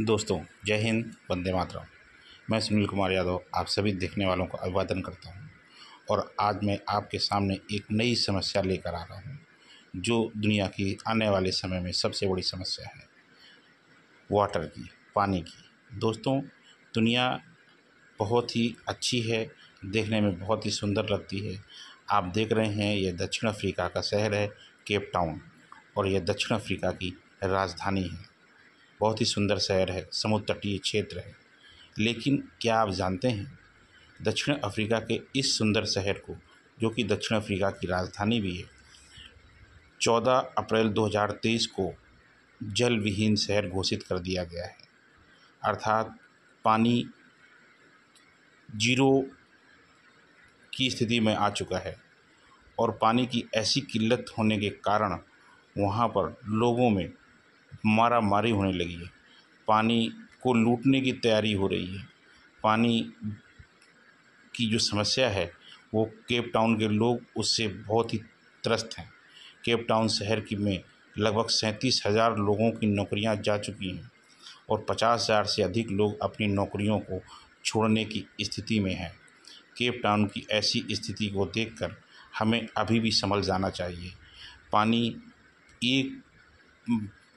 दोस्तों जय हिंद वंदे मातरम मैं सुनील कुमार यादव आप सभी देखने वालों का अभिवादन करता हूं और आज मैं आपके सामने एक नई समस्या लेकर आ रहा हूं जो दुनिया की आने वाले समय में सबसे बड़ी समस्या है वाटर की पानी की दोस्तों दुनिया बहुत ही अच्छी है देखने में बहुत ही सुंदर लगती है आप देख रहे हैं यह दक्षिण अफ्रीका का शहर है केप टाउन और यह दक्षिण अफ्रीका की राजधानी है बहुत ही सुंदर शहर है समुद्र तटीय क्षेत्र है लेकिन क्या आप जानते हैं दक्षिण अफ्रीका के इस सुंदर शहर को जो कि दक्षिण अफ्रीका की राजधानी भी है 14 अप्रैल 2023 को जल विहीन शहर घोषित कर दिया गया है अर्थात पानी जीरो की स्थिति में आ चुका है और पानी की ऐसी किल्लत होने के कारण वहाँ पर लोगों में मारा मारी होने लगी है पानी को लूटने की तैयारी हो रही है पानी की जो समस्या है वो केप टाउन के लोग उससे बहुत ही त्रस्त हैं केप टाउन शहर की में लगभग सैंतीस हज़ार लोगों की नौकरियां जा चुकी हैं और पचास हज़ार से अधिक लोग अपनी नौकरियों को छोड़ने की स्थिति में हैं केप टाउन की ऐसी स्थिति को देखकर हमें अभी भी संभल जाना चाहिए पानी एक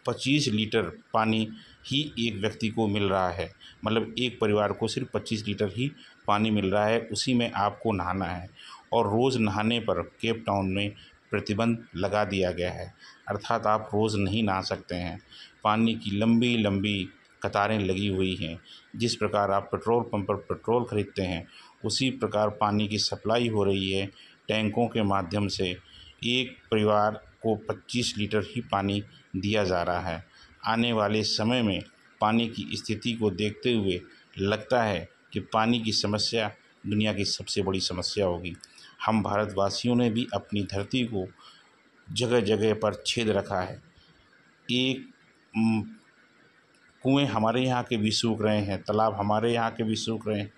पच्चीस लीटर पानी ही एक व्यक्ति को मिल रहा है मतलब एक परिवार को सिर्फ पच्चीस लीटर ही पानी मिल रहा है उसी में आपको नहाना है और रोज़ नहाने पर केप टाउन में प्रतिबंध लगा दिया गया है अर्थात आप रोज़ नहीं नहा सकते हैं पानी की लंबी लंबी कतारें लगी हुई हैं जिस प्रकार आप पेट्रोल पंप पर पेट्रोल खरीदते हैं उसी प्रकार पानी की सप्लाई हो रही है टैंकों के माध्यम से एक परिवार को 25 लीटर ही पानी दिया जा रहा है आने वाले समय में पानी की स्थिति को देखते हुए लगता है कि पानी की समस्या दुनिया की सबसे बड़ी समस्या होगी हम भारतवासियों ने भी अपनी धरती को जगह जगह पर छेद रखा है एक कुएं हमारे यहाँ के भी सूख रहे हैं तालाब हमारे यहाँ के भी सूख रहे हैं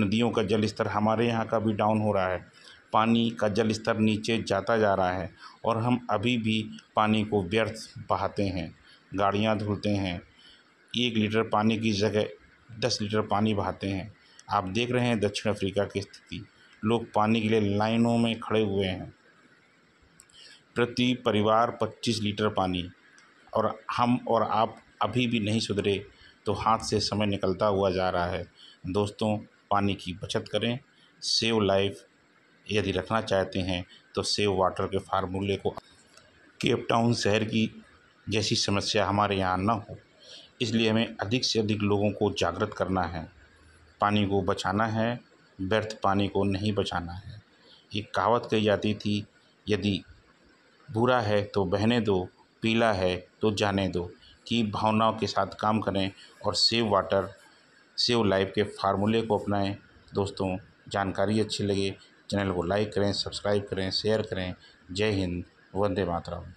नदियों का जल स्तर हमारे यहाँ का भी डाउन हो रहा है पानी का जल स्तर नीचे जाता जा रहा है और हम अभी भी पानी को व्यर्थ बहाते हैं गाड़ियाँ धुलते हैं एक लीटर पानी की जगह दस लीटर पानी बहाते हैं आप देख रहे हैं दक्षिण अफ्रीका की स्थिति लोग पानी के लिए लाइनों में खड़े हुए हैं प्रति परिवार पच्चीस लीटर पानी और हम और आप अभी भी नहीं सुधरे तो हाथ से समय निकलता हुआ जा रहा है दोस्तों पानी की बचत करें सेव लाइफ यदि रखना चाहते हैं तो सेव वाटर के फार्मूले को केप टाउन शहर की जैसी समस्या हमारे यहाँ न हो इसलिए हमें अधिक से अधिक लोगों को जागृत करना है पानी को बचाना है व्यर्थ पानी को नहीं बचाना है एक कहावत कही जाती थी यदि बुरा है तो बहने दो पीला है तो जाने दो कि भावनाओं के साथ काम करें और सेव वाटर सेव लाइफ के फार्मूले को अपनाएं दोस्तों जानकारी अच्छी लगे चैनल को लाइक करें सब्सक्राइब करें शेयर करें जय हिंद वंदे मातरम